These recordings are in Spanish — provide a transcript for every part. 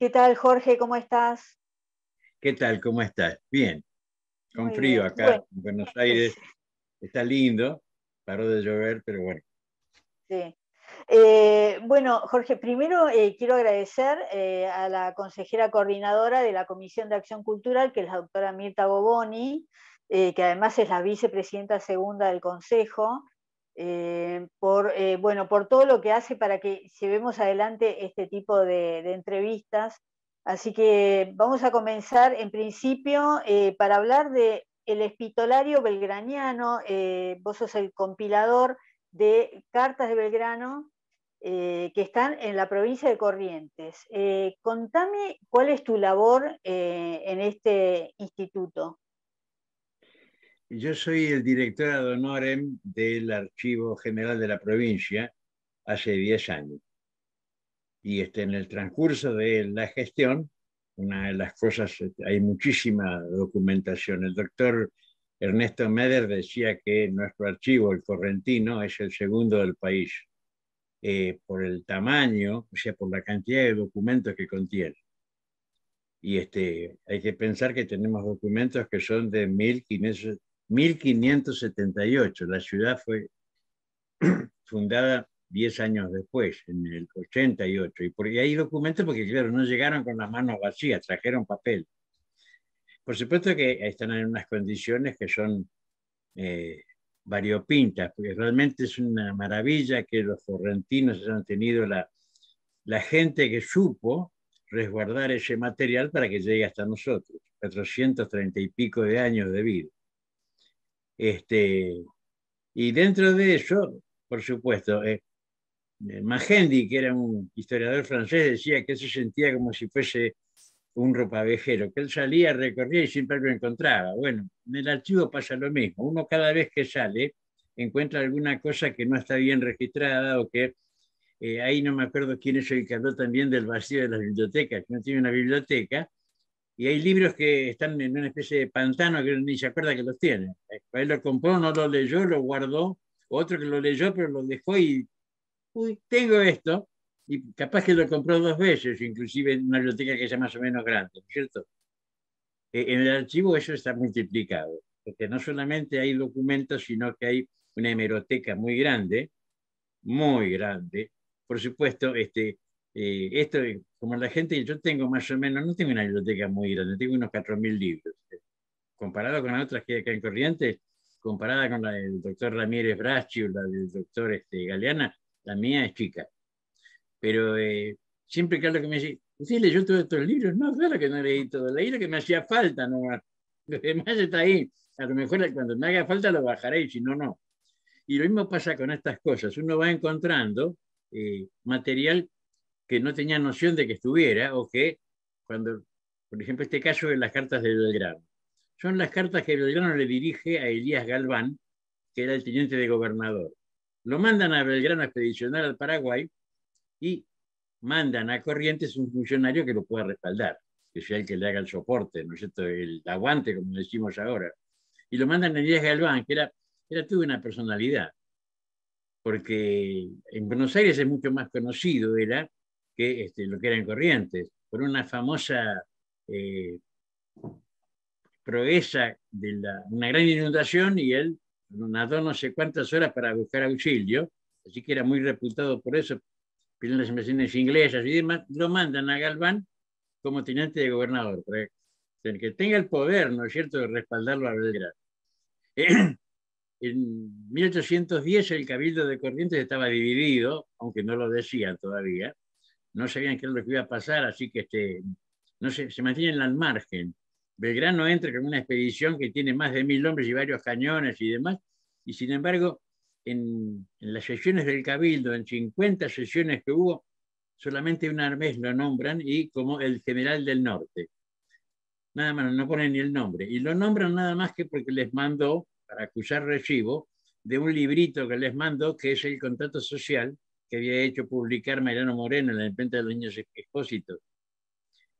¿Qué tal, Jorge? ¿Cómo estás? ¿Qué tal? ¿Cómo estás? Bien. Con frío acá en Buenos Aires. Está lindo. Paró de llover, pero bueno. Sí. Eh, bueno, Jorge, primero eh, quiero agradecer eh, a la consejera coordinadora de la Comisión de Acción Cultural, que es la doctora Mirta Boboni, que además es la vicepresidenta segunda del Consejo, eh, por, eh, bueno, por todo lo que hace para que llevemos adelante este tipo de, entrevistas. Así que vamos a comenzar en principio eh, para hablar de espitolario belgraniano. vos sos el compilador de cartas de Belgrano que están en la provincia de Corrientes. contame cuál es tu labor en este instituto. Yo soy el director ad honorem del Archivo General de la Provincia hace 10 años. Y este, en el transcurso de la gestión, una de las cosas, hay muchísima documentación. El doctor Ernesto Meder decía que nuestro archivo, el correntino, es el segundo del país eh, por el tamaño, o sea, por la cantidad de documentos que contiene. Y este, hay que pensar que tenemos documentos que son de 1.500 1578. La ciudad fue fundada 10 años después, en el 88. Y hay documentos porque, claro, no llegaron con las manos vacías, trajeron papel. Por supuesto que están en unas condiciones que son eh, variopintas, porque realmente es una maravilla que los forrentinos hayan tenido la, la gente que supo resguardar ese material para que llegue hasta nosotros, 430 y pico de años de vida. Este, y dentro de eso, por supuesto, eh, eh que era un historiador francés, decía que se sentía como si fuese un ropavejero, que él salía, recorría y siempre lo encontraba. Bueno, en el archivo pasa lo mismo. Uno cada vez que sale encuentra alguna cosa que no está bien registrada o que eh, ahí no me acuerdo quién es el que habló también del vacío de las bibliotecas, no tiene una biblioteca, y hay libros que están en una especie de pantano que ni se acuerda que los tiene. Él lo compró, no lo leyó, lo guardó, otro que lo leyó pero lo dejó y, uy, tengo esto, y capaz que lo compró dos veces, inclusive en una biblioteca que sea más o menos grande, ¿cierto? Eh, en el archivo eso está multiplicado, porque no solamente hay documentos, sino que hay una hemeroteca muy grande, muy grande. Por supuesto, este, eh, esto, como la gente, yo tengo más o menos, no tengo una biblioteca muy grande, tengo unos 4.000 libros. Comparado con las otras que hay en Corrientes, comparada con la del doctor Ramírez o la del doctor este, Galeana, la mía es chica. Pero eh, siempre claro que me dice, yo leyó todos estos libros? No, claro que no leí todo, leí lo que me hacía falta Lo demás está ahí. A lo mejor cuando me haga falta lo bajaré y si no, no. Y lo mismo pasa con estas cosas. Uno va encontrando eh, material que no tenía noción de que estuviera o que cuando, por ejemplo, este caso de las cartas de Belgrano. Son las cartas que Belgrano le dirige a Elías Galván, que era el teniente de gobernador. Lo mandan a Belgrano a expedicionar al Paraguay y mandan a Corrientes un funcionario que lo pueda respaldar, que sea el que le haga el soporte, ¿no es cierto? El aguante, como decimos ahora. Y lo mandan a Elías Galván, que era, era una personalidad, porque en Buenos Aires es mucho más conocido, era este, lo que eran Corrientes, por una famosa eh, proeza de una gran inundación y él nadó no sé cuántas horas para buscar auxilio, así que era muy reputado por eso, piden las invasiones inglesas y demás, lo mandan a Galván como teniente de gobernador, para que tenga el poder, ¿no es cierto?, de respaldarlo a Belgrano. en 1810 el cabildo de Corrientes estaba dividido, aunque no lo decían todavía, no sabían qué era lo que iba a pasar, así que este, no se, se mantienen al margen. Belgrano entra con una expedición que tiene más de mil hombres y varios cañones y demás, y sin embargo, en, en las sesiones del Cabildo, en 50 sesiones que hubo, solamente un vez lo nombran y como el general del norte. Nada más, no ponen ni el nombre. Y lo nombran nada más que porque les mandó, para acusar recibo, de un librito que les mandó, que es el contrato social, que había hecho publicar Mariano Moreno en la imprenta de los niños expósitos.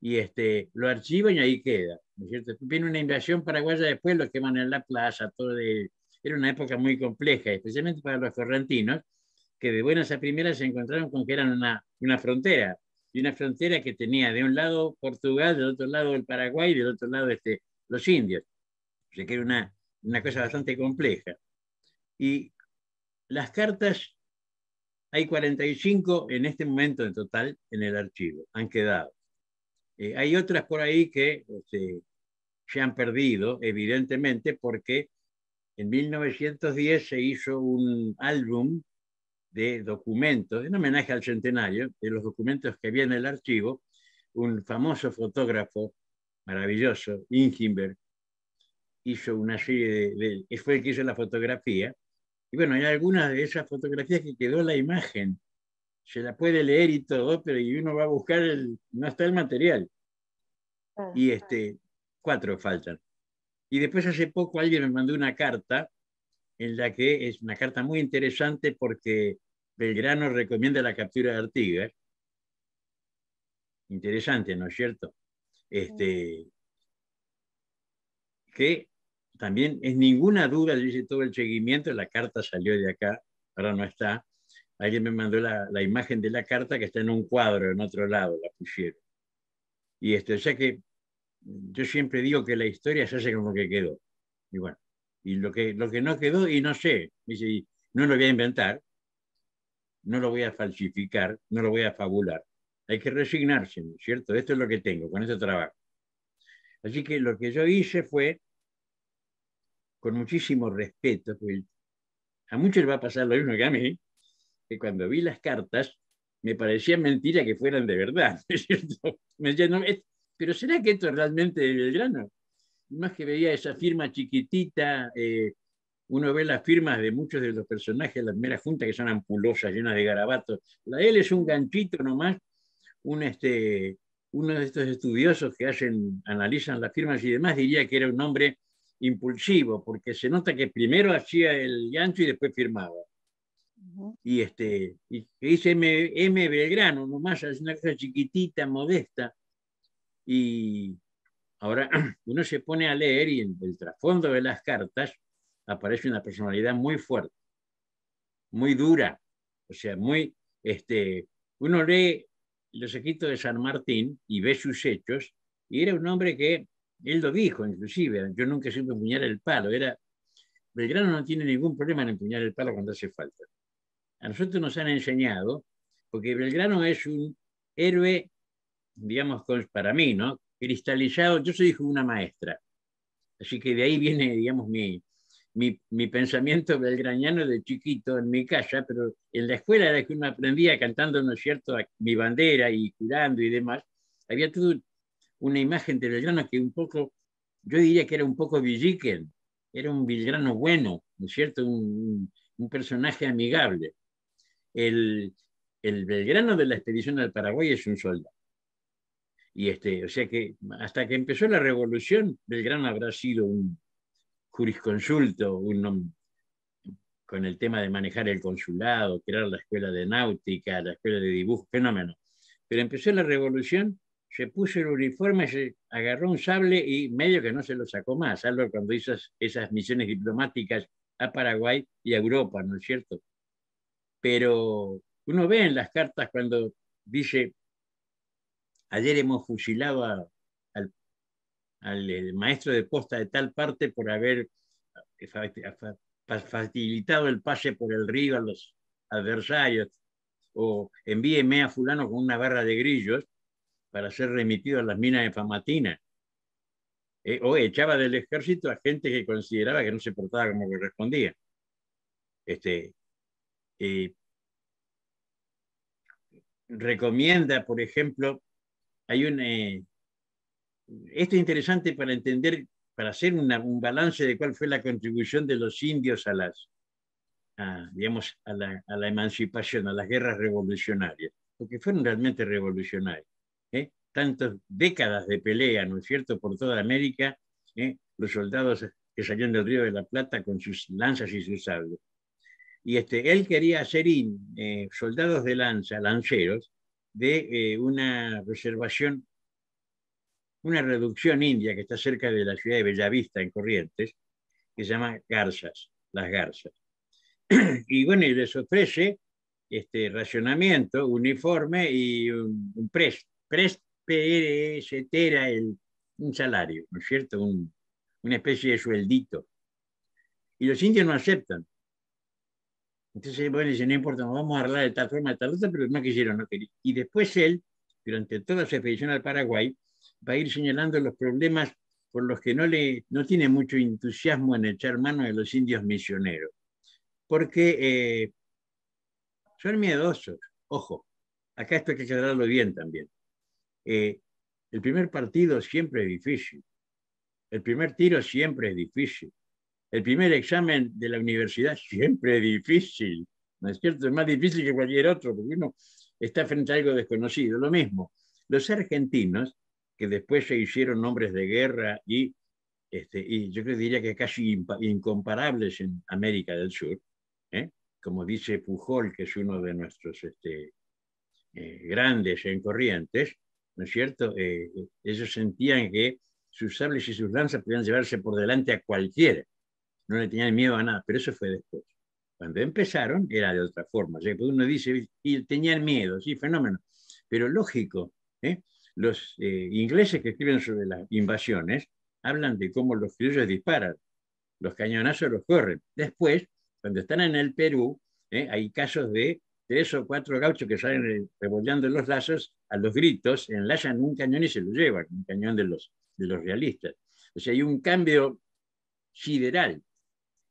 Y este, lo archivan y ahí queda. cierto? Viene una invasión paraguaya después, lo queman en la plaza. Todo de... Era una época muy compleja, especialmente para los correntinos, que de buenas a primeras se encontraron con que eran una, una frontera. Y una frontera que tenía de un lado Portugal, del otro lado el Paraguay y del otro lado este, los indios. O sea que era una, una cosa bastante compleja. Y las cartas hay 45 en este momento en total en el archivo, han quedado. Eh, hay otras por ahí que este, se, han perdido, evidentemente, porque en 1910 se hizo un álbum de documentos, en homenaje al centenario, de los documentos que había en el archivo, un famoso fotógrafo maravilloso, Ingenberg, hizo una serie de, de, fue el que hizo la fotografía, y bueno, hay algunas de esas fotografías que quedó la imagen. Se la puede leer y todo, pero uno va a buscar, el, no está el material. Ah, y este, cuatro faltan. Y después hace poco alguien me mandó una carta en la que es una carta muy interesante porque Belgrano recomienda la captura de Artigas. Interesante, ¿no es cierto? Este, que también es ninguna duda, yo hice todo el seguimiento, la carta salió de acá, ahora no está. Alguien me mandó la, la imagen de la carta que está en un cuadro, en otro lado, la pusieron. Y esto, o sea que yo siempre digo que la historia se hace como que quedó. Y bueno, y lo que, lo que no quedó, y no sé, dice no lo voy a inventar, no lo voy a falsificar, no lo voy a fabular. Hay que resignarse, ¿no es cierto? Esto es lo que tengo, con este trabajo. Así que lo que yo hice fue con muchísimo respeto, porque a muchos les va a pasar lo mismo que a mí, que cuando vi las cartas me parecía mentira que fueran de verdad, cierto? pero ¿será que esto es realmente de Belgrano? Más que veía esa firma chiquitita, eh, uno ve las firmas de muchos de los personajes de las meras juntas que son ampulosas, llenas de garabatos. La él es un ganchito nomás, un este, uno de estos estudiosos que hacen, analizan las firmas y demás diría que era un hombre impulsivo, porque se nota que primero hacía el llanto y después firmaba. Y este, y hice M, M Belgrano, nomás, es una cosa chiquitita, modesta. Y ahora uno se pone a leer y en el trasfondo de las cartas aparece una personalidad muy fuerte, muy dura, o sea, muy, este, uno lee los escritos de San Martín y ve sus hechos, y era un hombre que él lo dijo inclusive, yo nunca supe empuñar el palo, era, Belgrano no tiene ningún problema en empuñar el palo cuando hace falta. A nosotros nos han enseñado, porque Belgrano es un héroe, digamos, para mí, ¿no? Cristalizado, yo soy hijo de una maestra, así que de ahí viene, digamos, mi, pensamiento belgraniano de chiquito en mi casa, pero en la escuela era que uno aprendía cantando, ¿no es cierto?, mi bandera y curando y demás. Había todo, una imagen de Belgrano que un poco, yo diría que era un poco Villiquen, era un Belgrano bueno, ¿no es cierto? Un, un personaje amigable. El, el, Belgrano de la expedición al Paraguay es un soldado. Y este, o sea que hasta que empezó la revolución, Belgrano habrá sido un jurisconsulto, un, con el tema de manejar el consulado, crear la escuela de náutica, la escuela de dibujo, fenómeno. Pero empezó la revolución se puso el uniforme, se agarró un sable y medio que no se lo sacó más, salvo cuando hizo esas misiones diplomáticas a Paraguay y a Europa, ¿no es cierto? Pero uno ve en las cartas cuando dice, ayer hemos fusilado al, al eh, maestro de posta de tal parte por haber eh, este, facilitado el pase por el río a los adversarios, o envíeme a fulano con una barra de grillos, para ser remitido a las minas de Famatina. Eh, o echaba del ejército a gente que consideraba que no se portaba como correspondía. Este, recomienda, por ejemplo, hay un... Eh, esto es interesante para entender, para hacer un balance de cuál fue la contribución de los indios a las, digamos, a la, a la emancipación, a las guerras revolucionarias, porque fueron realmente revolucionarias tantas décadas de pelea, ¿no es cierto?, por toda América, ¿eh? los soldados que salieron del Río de la Plata con sus lanzas y sus sables. Y este, él quería hacer eh, soldados de lanza, lanceros, de eh, una reservación, una reducción india que está cerca de la ciudad de Bellavista, en Corrientes, que se llama Garzas, las Garzas. y bueno, y les ofrece este, racionamiento, uniforme y un, un PRS, etcétera un salario, ¿no es cierto? Un, una especie de sueldito. Y los indios no aceptan. Entonces, bueno, dice, no importa, nos vamos a hablar de tal forma, tal otra, pero no quisieron, no querían. Y después él, durante toda su expedición al Paraguay, va a ir señalando los problemas por los que no, le, no tiene mucho entusiasmo en echar mano de los indios misioneros. Porque eh, son miedosos, ojo, acá esto hay que aclararlo bien también. Eh, el primer partido siempre es difícil, el primer tiro siempre es difícil, el primer examen de la universidad siempre es difícil, ¿no es cierto? Es más difícil que cualquier otro, porque uno está frente a algo desconocido. Lo mismo, los argentinos, que después se hicieron nombres de guerra y, este, y yo creo, diría que casi incomparables en América del Sur, ¿eh? como dice Pujol, que es uno de nuestros este, eh, grandes en Corrientes, ¿no es cierto? Eh, eh, ellos sentían que sus sables y sus lanzas podían llevarse por delante a cualquiera, no le tenían miedo a nada, pero eso fue después. Cuando empezaron era de otra forma, uno dice, y tenían miedo, sí, fenómeno, pero lógico, ¿eh? los ingleses que escriben sobre las invasiones hablan de cómo los criollos disparan, los cañonazos los corren. Después, cuando están en el Perú, hay casos de tres o cuatro gauchos que salen rebollando los lazos a los gritos, enlazan un cañón y se lo llevan, un cañón de los, de los realistas. O sea, hay un cambio sideral.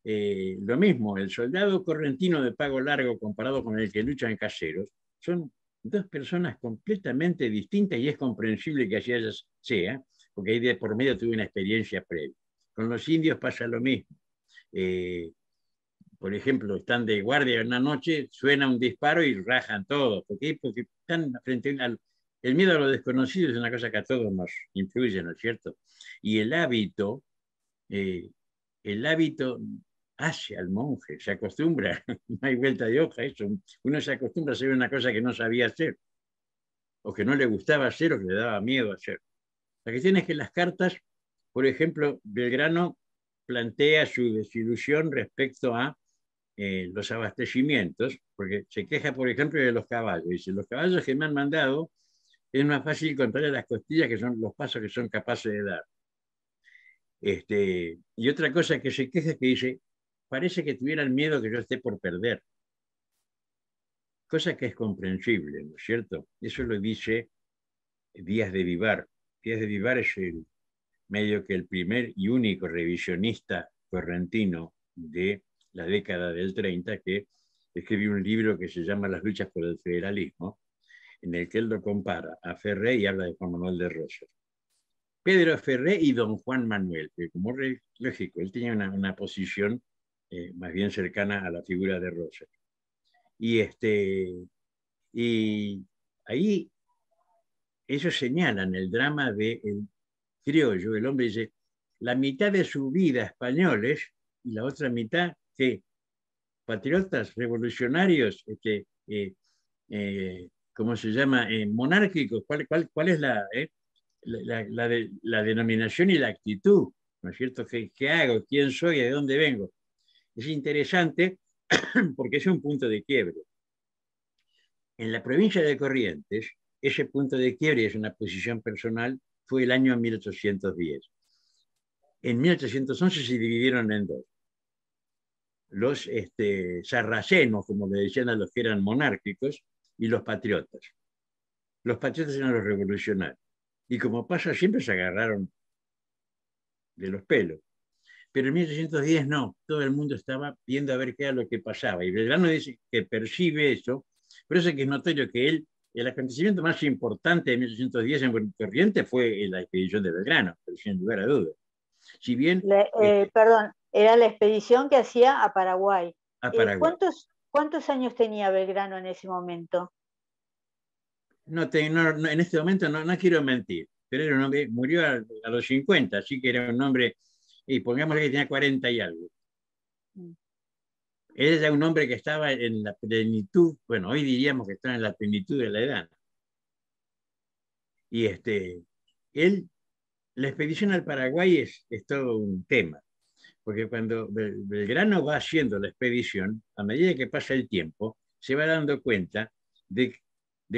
Eh, lo mismo, el soldado correntino de pago largo comparado con el que lucha en caseros, son dos personas completamente distintas y es comprensible que así sea, porque ahí de por medio tuve una experiencia previa. Con los indios pasa lo mismo. Eh, por ejemplo, están de guardia en una noche, suena un disparo y rajan todo. Porque están frente al... El miedo a lo desconocido es una cosa que a todos nos influye, ¿no es cierto? Y el hábito, eh, el hábito hace al monje, se acostumbra, no hay vuelta de hoja eso. Uno se acostumbra a hacer una cosa que no sabía hacer, o que no le gustaba hacer, o que le daba miedo hacer. La cuestión es que las cartas, por ejemplo, Belgrano plantea su desilusión respecto a eh, los abastecimientos, porque se queja, por ejemplo, de los caballos. Dice, los caballos que me han mandado es más fácil encontrar las costillas que son los pasos que son capaces de dar. Este, y otra cosa que se queja es que dice, parece que tuvieran miedo que yo esté por perder. Cosa que es comprensible, ¿no es cierto? Eso lo dice Díaz de Vivar. Díaz de Vivar es el medio que el primer y único revisionista correntino de la década del 30, que escribió un libro que se llama Las luchas por el federalismo, en el que él lo compara a Ferré y habla de Juan Manuel de Rosas. Pedro Ferré y don Juan Manuel, que como rey, lógico, él tenía una, una posición eh, más bien cercana a la figura de Rosas. Y, este, y ahí ellos señalan el drama del de criollo, el hombre dice, la mitad de su vida españoles y la otra mitad patriotas, revolucionarios, este, eh, eh, ¿cómo se llama? Eh, monárquicos, ¿cuál, cuál, cuál es la, la, denominación y la actitud? ¿No es cierto? ¿Qué, ¿Qué, hago? ¿Quién soy? ¿De dónde vengo? Es interesante porque es un punto de quiebre. En la provincia de Corrientes, ese punto de quiebre es una posición personal, fue el año 1810. En 1811 se dividieron en dos los este, sarracenos, como le decían a los que eran monárquicos, y los patriotas. Los patriotas eran los revolucionarios. Y como pasa, siempre se agarraron de los pelos. Pero en 1810 no, todo el mundo estaba viendo a ver qué era lo que pasaba. Y Belgrano dice que percibe eso, pero eso que es notorio que él, el acontecimiento más importante de 1810 en Corriente fue la expedición de Belgrano, pero sin lugar a dudas. Si bien. Eh, este, perdón, era la expedición que hacía a Paraguay. Eh, ¿cuántos, años tenía Belgrano en ese momento? No, tengo en este momento no, no, quiero mentir, pero era un hombre, murió a, los 50, así que era un hombre, y pongámosle que tenía 40 y algo. Mm. él Era un hombre que estaba en la plenitud, bueno, hoy diríamos que está en la plenitud de la edad. Y este, él, la expedición al Paraguay es todo un tema porque cuando Belgrano va haciendo la expedición, a medida que pasa el tiempo, se va dando cuenta de,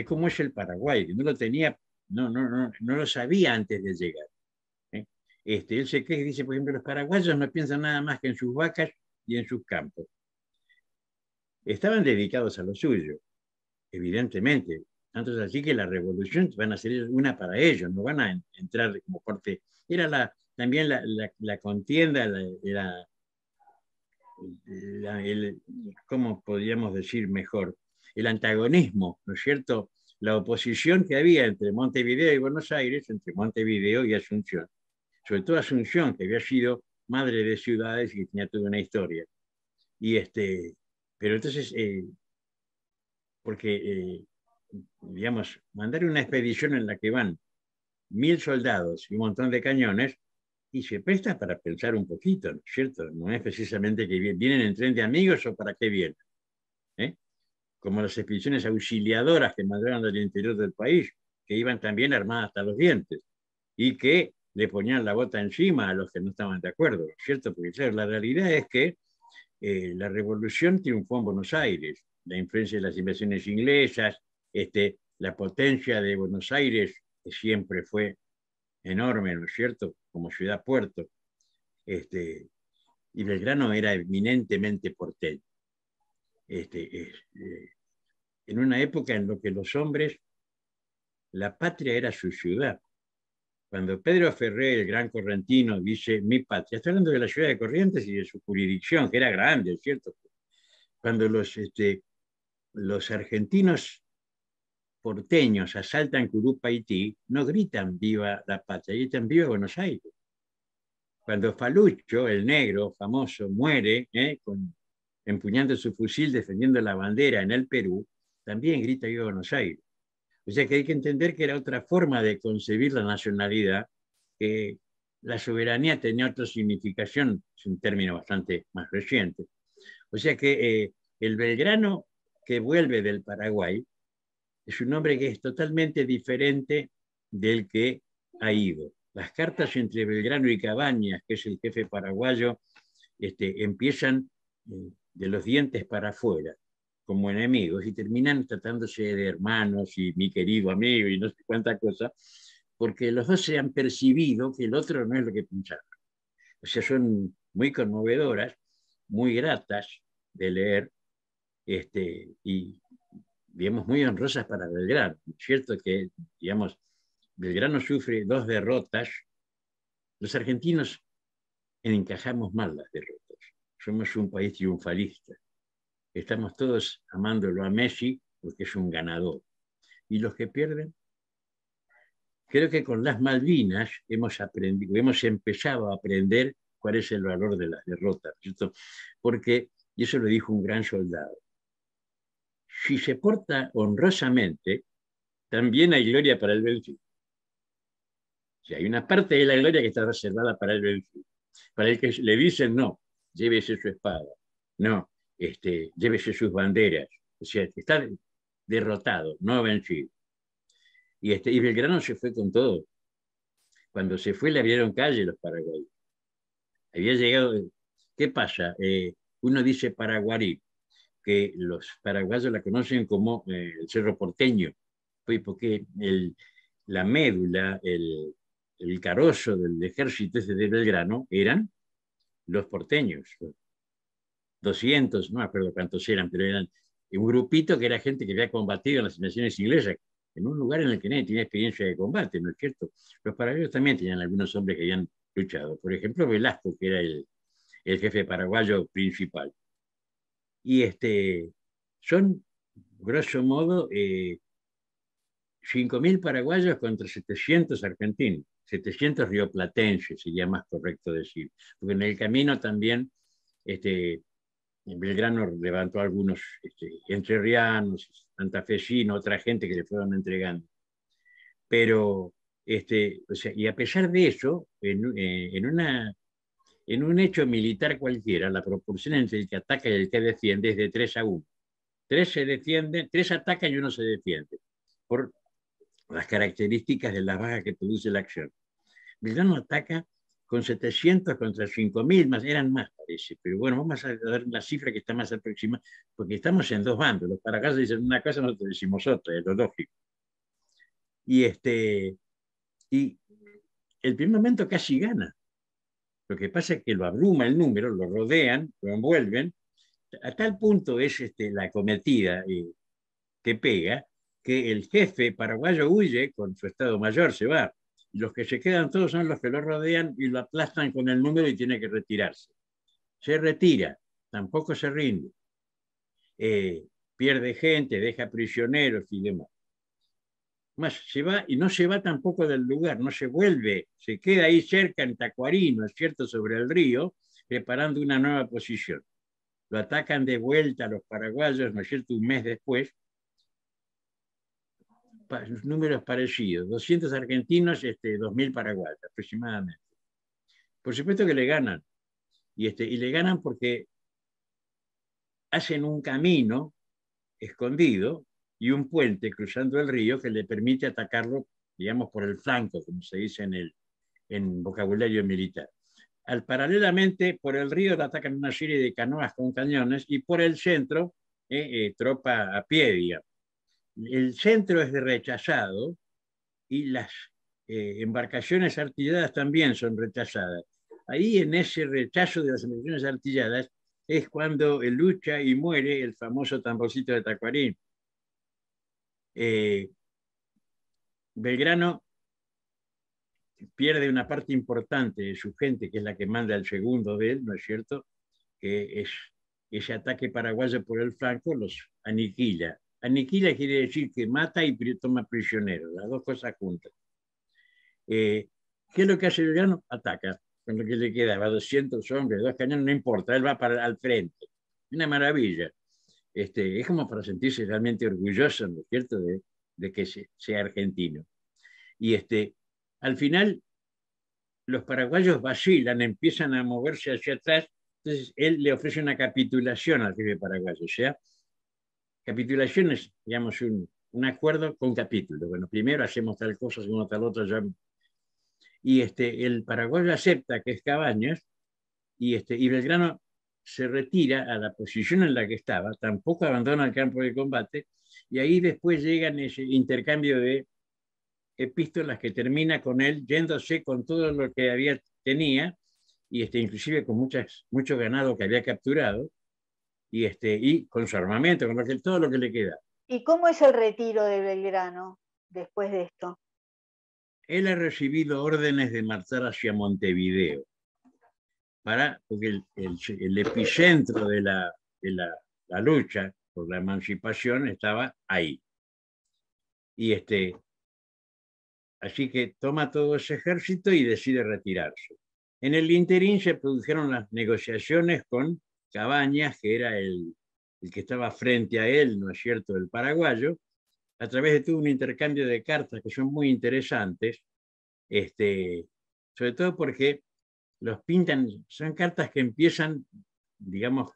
cómo es el Paraguay, que no lo tenía, no, no, no, no lo sabía antes de llegar. ¿eh? Este, él se cree, dice, por ejemplo, los paraguayos no piensan nada más que en sus vacas y en sus campos. Estaban dedicados a lo suyo, evidentemente. Tanto es así que la revolución van a ser una para ellos, no van a entrar como parte. Era la, también la, contienda, la, ¿cómo podríamos decir mejor? El antagonismo, ¿no es cierto? La oposición que había entre Montevideo y Buenos Aires, entre Montevideo y Asunción. Sobre todo Asunción, que había sido madre de ciudades y tenía toda una historia. Y este, pero entonces, eh, porque, eh, digamos, mandar una expedición en la que van mil soldados y un montón de cañones, y se presta para pensar un poquito, ¿no es cierto? No es precisamente que vienen en tren de amigos o para qué vienen. ¿Eh? Como las expediciones auxiliadoras que mandaron del interior del país, que iban también armadas hasta los dientes y que le ponían la bota encima a los que no estaban de acuerdo, ¿no es cierto? Porque claro, la realidad es que eh, la revolución triunfó en Buenos Aires, la influencia de las invasiones inglesas, este, la potencia de Buenos Aires que siempre fue enorme, ¿no es cierto? como ciudad-puerto, este, y Belgrano era eminentemente porteño. Este, eh, en una época en la lo que los hombres, la patria era su ciudad. Cuando Pedro Ferré, el gran correntino, dice mi patria, está hablando de la ciudad de Corrientes y de su jurisdicción, que era grande, ¿cierto? Cuando los, este, los argentinos porteños asaltan haití no gritan viva la patria, gritan viva Buenos Aires. Cuando Falucho, el negro famoso, muere ¿eh? Con, empuñando su fusil defendiendo la bandera en el Perú, también grita viva Buenos Aires. O sea que hay que entender que era otra forma de concebir la nacionalidad, que la soberanía tenía otra significación, es un término bastante más reciente. O sea que eh, el Belgrano que vuelve del Paraguay es un hombre que es totalmente diferente del que ha ido. Las cartas entre Belgrano y Cabañas, que es el jefe paraguayo, este, empiezan eh, de los dientes para afuera, como enemigos, y terminan tratándose de hermanos y mi querido amigo y no sé cuánta cosa, porque los dos se han percibido que el otro no es lo que pensaba. O sea, son muy conmovedoras, muy gratas de leer, este, y digamos, muy honrosas para Belgrano. Cierto que, digamos, Belgrano sufre dos derrotas, los argentinos encajamos mal las derrotas. Somos un país triunfalista. Estamos todos amándolo a Messi porque es un ganador. ¿Y los que pierden? Creo que con las Malvinas hemos aprendido, hemos empezado a aprender cuál es el valor de las derrotas, ¿cierto? Porque, y eso lo dijo un gran soldado, si se porta honrosamente, también hay gloria para el vencido. Si hay una parte de la gloria que está reservada para el vencido. para el que le dicen no, llévese su espada, no, este, llévese sus banderas. O sea, está derrotado, no vencido. Y, este, y Belgrano se fue con todo. Cuando se fue le abrieron calle los paraguayos. Había llegado, ¿qué pasa? Eh, uno dice paraguarí, que los paraguayos la conocen como eh, el Cerro Porteño, pues, porque la médula, el, el carozo del ejército de Belgrano eran los porteños. 200, no me acuerdo cuántos eran, pero eran un grupito que era gente que había combatido en las naciones inglesas, en un lugar en el que nadie tenía experiencia de combate, ¿no es cierto? Los paraguayos también tenían algunos hombres que habían luchado. Por ejemplo, Velasco, que era el, el jefe paraguayo principal. Y este, son, grosso modo, 5.000 eh, paraguayos contra 700 argentinos, 700 rioplatenses, sería más correcto decir, porque en el camino también este, Belgrano levantó algunos este, entrerrianos, santafesinos, otra gente que se fueron entregando. Pero, este, y a pesar de eso, en eh, una en un hecho militar cualquiera, la proporción entre el que ataca y el que defiende es de 3 a 1. Tres se defienden, tres atacan y uno se defiende, por las características de las bajas que produce la acción. Milano ataca con 700 contra 5.000, más, eran más parece, pero bueno, vamos a dar la cifra que está más aproximada, porque estamos en dos bandos, los se dicen una cosa, nosotros decimos otra, es lo lógico. Y, este, y el primer momento casi gana, lo que pasa es que lo abruma el número, lo rodean, lo envuelven, a tal punto es este, la cometida eh, que pega, que el jefe paraguayo huye con su Estado Mayor, se va. los que se quedan todos son los que lo rodean y lo aplastan con el número y tiene que retirarse. Se retira, tampoco se rinde. Eh, pierde gente, deja prisioneros y demás se va y no se va tampoco del lugar, no se vuelve, se queda ahí cerca en Tacuarino, ¿no es cierto?, sobre el río, preparando una nueva posición. Lo atacan de vuelta los paraguayos, ¿no es cierto?, un mes después. los números parecidos, 200 argentinos, este, 2.000 paraguayos aproximadamente. Por supuesto que le ganan, y, este, y le ganan porque hacen un camino escondido y un puente cruzando el río que le permite atacarlo, digamos, por el flanco, como se dice en, el, en vocabulario militar. Al, paralelamente, por el río le atacan una serie de canoas con cañones y por el centro, eh, eh, tropa a pie, digamos. El centro es rechazado y las eh, embarcaciones artilladas también son rechazadas. Ahí en ese rechazo de las embarcaciones artilladas es cuando lucha y muere el famoso tamborcito de Tacuarín, eh, Belgrano pierde una parte importante de su gente, que es la que manda al segundo de él, ¿no es cierto? Que ese ataque paraguayo por el flanco los aniquila. Aniquila quiere decir que mata y toma prisioneros, las dos cosas juntas. Eh, ¿Qué es lo que hace Belgrano? Ataca con lo que le va 200 hombres, dos cañones, no importa, él va para, al frente. Una maravilla. Este, es como para sentirse realmente orgulloso, ¿no es cierto?, de, de que sea argentino. Y este, al final, los paraguayos vacilan, empiezan a moverse hacia atrás, entonces él le ofrece una capitulación al jefe paraguayo, o sea, capitulación es, digamos, un, un acuerdo con capítulo. Bueno, primero hacemos tal cosa, segundo tal otra, ya... Y este, el paraguayo acepta que es Cabañas, y, este, y Belgrano se retira a la posición en la que estaba, tampoco abandona el campo de combate, y ahí después llegan ese intercambio de epístolas que termina con él yéndose con todo lo que había tenía y este inclusive con muchas mucho ganado que había capturado y este y con su armamento con todo lo que le queda. ¿Y cómo es el retiro de Belgrano después de esto? Él ha recibido órdenes de marchar hacia Montevideo porque el, epicentro de, la, lucha por la emancipación estaba ahí. Y este, así que toma todo ese ejército y decide retirarse. En el interín se produjeron las negociaciones con Cabañas, que era el, el que estaba frente a él, ¿no es cierto?, el paraguayo, a través de todo un intercambio de cartas que son muy interesantes, este, sobre todo porque los pintan, son cartas que empiezan, digamos,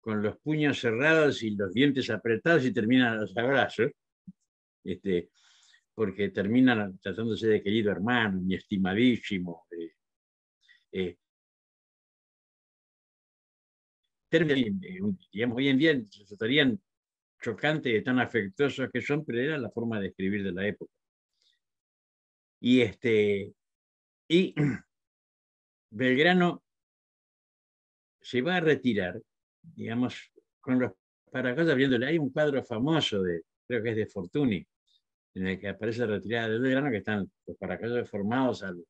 con los puños cerrados y los dientes apretados y terminan los abrazos, este, porque terminan tratándose de querido hermano, mi estimadísimo. Eh, eh, eh digamos, hoy en día estarían chocantes tan afectuosos que son, pero era la forma de escribir de la época. Y, este, y Belgrano se va a retirar, digamos, con los paraguas abriéndole. Hay un cuadro famoso, de, creo que es de Fortuny, en el que aparece retirada de Belgrano, que están los paracatas formados a los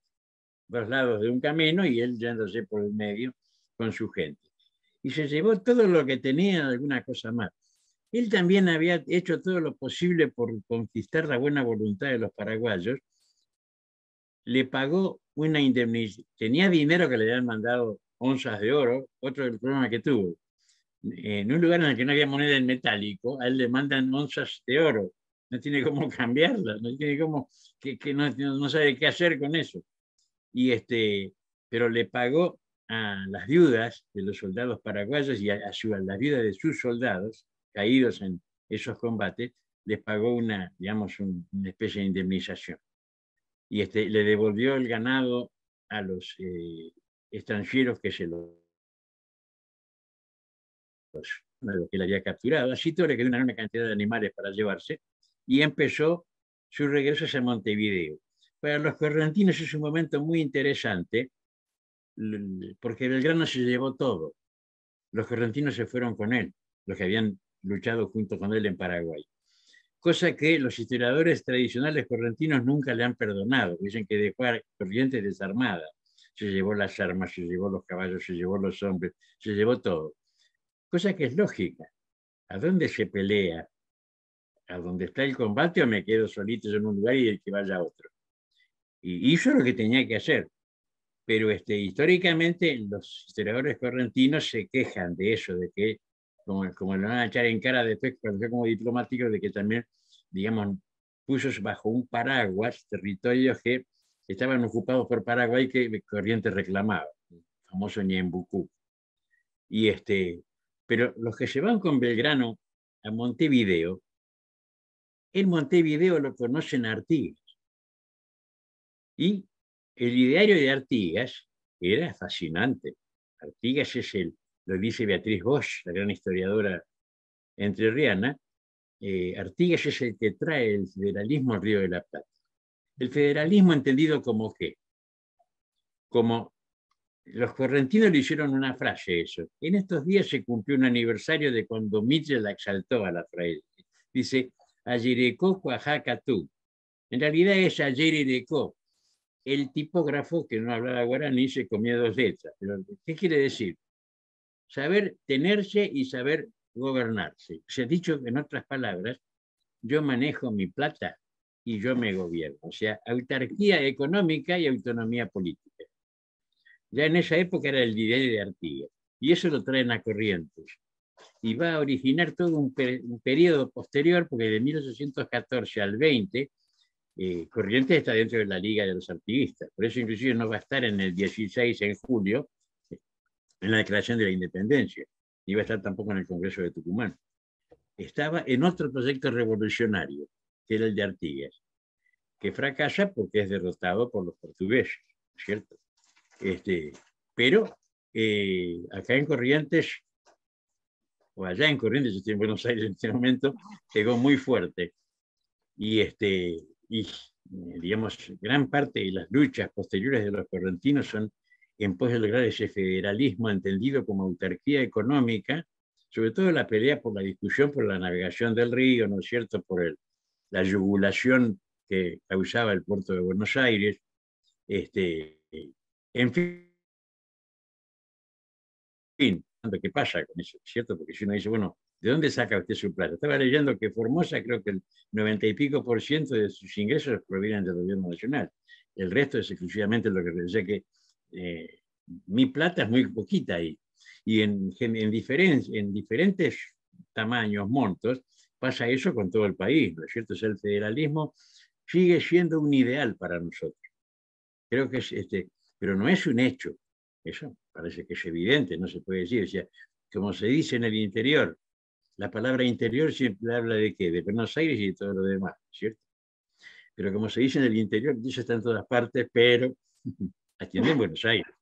dos lados de un camino y él yéndose por el medio con su gente. Y se llevó todo lo que tenía, alguna cosa más. Él también había hecho todo lo posible por conquistar la buena voluntad de los paraguayos. Le pagó una indemnización. Tenía dinero que le habían mandado onzas de oro, otro del problema que tuvo. En un lugar en el que no había moneda en metálico, a él le mandan onzas de oro. No tiene cómo cambiarla, no tiene cómo, que, no, sabe qué hacer con eso. Y este, pero le pagó a las viudas de los soldados paraguayos y a, las viudas de sus soldados caídos en esos combates, les pagó una, digamos, una especie de indemnización y este, le devolvió el ganado a los eh, extranjeros que se lo que le había capturado. Así todo le quedó una enorme cantidad de animales para llevarse y empezó su regreso hacia Montevideo. Para los correntinos es un momento muy interesante porque Belgrano se llevó todo. Los correntinos se fueron con él, los que habían luchado junto con él en Paraguay cosa que los historiadores tradicionales correntinos nunca le han perdonado. Dicen que dejó a Corrientes desarmada. Se llevó las armas, se llevó los caballos, se llevó los hombres, se llevó todo. Cosa que es lógica. ¿A dónde se pelea? ¿A dónde está el combate o me quedo solito en un lugar y el que vaya a otro? Y hizo lo que tenía que hacer. Pero este, históricamente los historiadores correntinos se quejan de eso, de que como, como le van a echar en cara después cuando como diplomático, de que también, digamos, puso bajo un paraguas territorios que estaban ocupados por Paraguay que Corrientes reclamaba, el famoso Ñembucú. Y este, pero los que se van con Belgrano a Montevideo, en Montevideo lo conocen Artigas. Y el ideario de Artigas era fascinante. Artigas es el lo dice Beatriz Bosch, la gran historiadora entrerriana, eh, Artigas es el que trae el federalismo al Río de la Plata. El federalismo entendido como qué? Como los correntinos le hicieron una frase eso. En estos días se cumplió un aniversario de cuando Mitchell la exaltó a la frase. Dice, Oaxaca tú. En realidad es co. El tipógrafo que no hablaba guaraní se comía dos letras. ¿Qué quiere decir? saber tenerse y saber gobernarse. Se ha dicho en otras palabras, yo manejo mi plata y yo me gobierno. O sea, autarquía económica y autonomía política. Ya en esa época era el líder de Artigas. Y eso lo traen a Corrientes. Y va a originar todo un, periodo posterior, porque de 1814 al 20, eh, Corrientes está dentro de la Liga de los Artiguistas. Por eso inclusive no va a estar en el 16 en julio, en la declaración de la independencia, ni iba a estar tampoco en el Congreso de Tucumán. Estaba en otro proyecto revolucionario, que era el de Artigas, que fracasa porque es derrotado por los portugueses, ¿cierto? Este, pero eh, acá en Corrientes, o allá en Corrientes, yo estoy en Buenos Aires en este momento, llegó muy fuerte. Y, este, y digamos, gran parte de las luchas posteriores de los correntinos son en pos de lograr ese federalismo entendido como autarquía económica, sobre todo la pelea por la discusión por la navegación del río, ¿no es cierto?, por la yugulación que causaba el puerto de Buenos Aires, este, en fin, ¿qué pasa con eso? ¿Cierto? Porque si uno dice, bueno, ¿de dónde saca usted su plata? Estaba leyendo que Formosa creo que el 90 y pico por ciento de sus ingresos provienen del gobierno nacional. El resto es exclusivamente lo que... O que eh, mi plata es muy poquita ahí. Y en, en, en diferentes tamaños, montos, pasa eso con todo el país, ¿no es cierto? sea, el federalismo sigue siendo un ideal para nosotros. Creo que es este, pero no es un hecho. Eso parece que es evidente, no se puede decir. O sea, como se dice en el interior, la palabra interior siempre habla de qué? De Buenos Aires y de todo lo demás, ¿cierto? Pero como se dice en el interior, dice está en todas partes, pero aquí en Buenos Aires.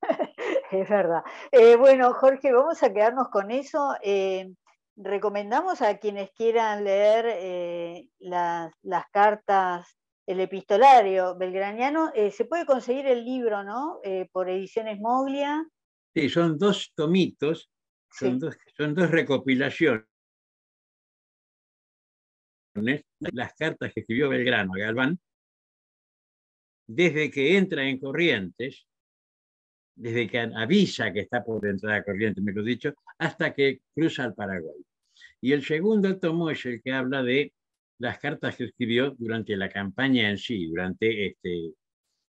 Es verdad. Eh, bueno, Jorge, vamos a quedarnos con eso. Eh, recomendamos a quienes quieran leer eh, las, cartas, el epistolario belgraniano. se puede conseguir el libro, ¿no? por Ediciones Moglia. Sí, son dos tomitos, son, dos, son dos recopilaciones las cartas que escribió Belgrano a Galván desde que entra en Corrientes, desde que avisa que está por entrar a Corrientes, me lo dicho, hasta que cruza el Paraguay. Y el segundo tomo es el que habla de las cartas que escribió durante la campaña en sí, durante este,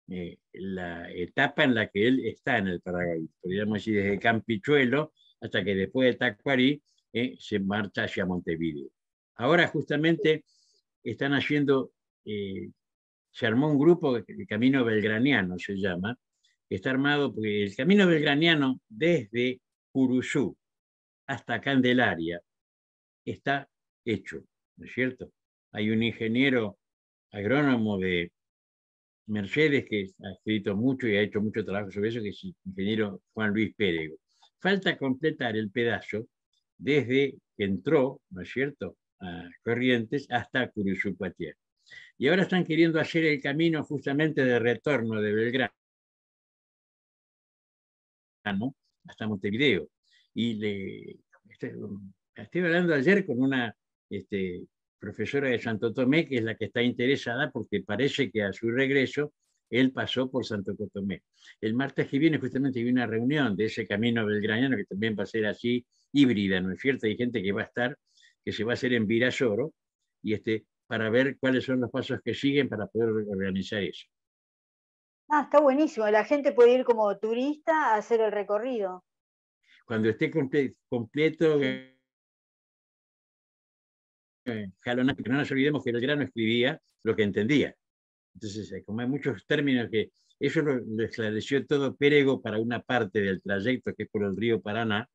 eh, la etapa en la que él está en el Paraguay, podríamos decir desde Campichuelo hasta que después de Tacuarí eh, se marcha hacia Montevideo. Ahora justamente están haciendo eh, se armó un grupo, el Camino Belgraniano se llama, que está armado porque el Camino Belgraniano desde Curuzú hasta Candelaria está hecho, ¿no es cierto? Hay un ingeniero agrónomo de Mercedes que ha escrito mucho y ha hecho mucho trabajo sobre eso, que es el ingeniero Juan Luis Pérez. Falta completar el pedazo desde que entró, ¿no es cierto?, a Corrientes hasta Curuzú-Patier. Y ahora están queriendo hacer el camino justamente de retorno de Belgrano hasta Montevideo. Y le, este, estoy hablando ayer con una este, profesora de Santo Tomé, que es la que está interesada, porque parece que a su regreso él pasó por Santo Tomé. El martes que viene justamente hay una reunión de ese camino belgraniano que también va a ser así híbrida, ¿no es cierto? Hay gente que va a estar, que se va a hacer en Virasoro, y este, para ver cuáles son los pasos que siguen para poder organizar eso. Ah, está buenísimo. La gente puede ir como turista a hacer el recorrido. Cuando esté completo, eh, no nos olvidemos que el grano escribía lo que entendía. Entonces, eh, como hay muchos términos que eso lo, esclareció todo Pérego para una parte del trayecto que es por el río Paraná,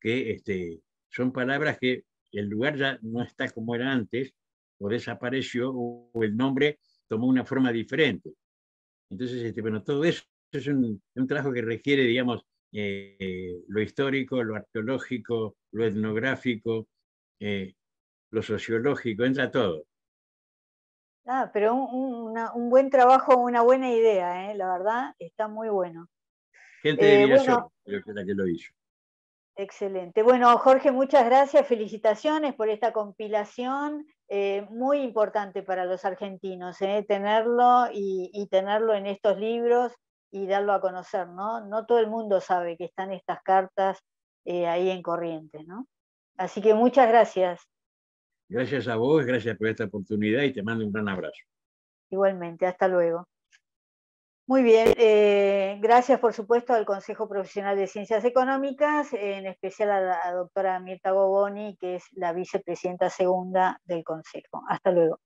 que este, son palabras que el lugar ya no está como era antes, o desapareció o, el nombre tomó una forma diferente. Entonces, este, bueno, todo eso es un, trabajo que requiere, digamos, eh, lo histórico, lo arqueológico, lo etnográfico, eh, lo sociológico, entra todo. Ah, pero un, buen trabajo, una buena idea, ¿eh? la verdad, está muy bueno. Gente de la que lo hizo. Excelente. Bueno, Jorge, muchas gracias, felicitaciones por esta compilación eh, muy importante para los argentinos, eh, tenerlo y, tenerlo en estos libros y darlo a conocer, ¿no? No todo el mundo sabe que están estas cartas eh, ahí en corriente, ¿no? Así que muchas gracias. Gracias a vos, gracias por esta oportunidad y te mando un gran abrazo. Igualmente, hasta luego. Muy bien, eh, gracias por supuesto al Consejo Profesional de Ciencias Económicas, en especial a la doctora Mirta Goboni, que es la vicepresidenta segunda del Consejo. Hasta luego.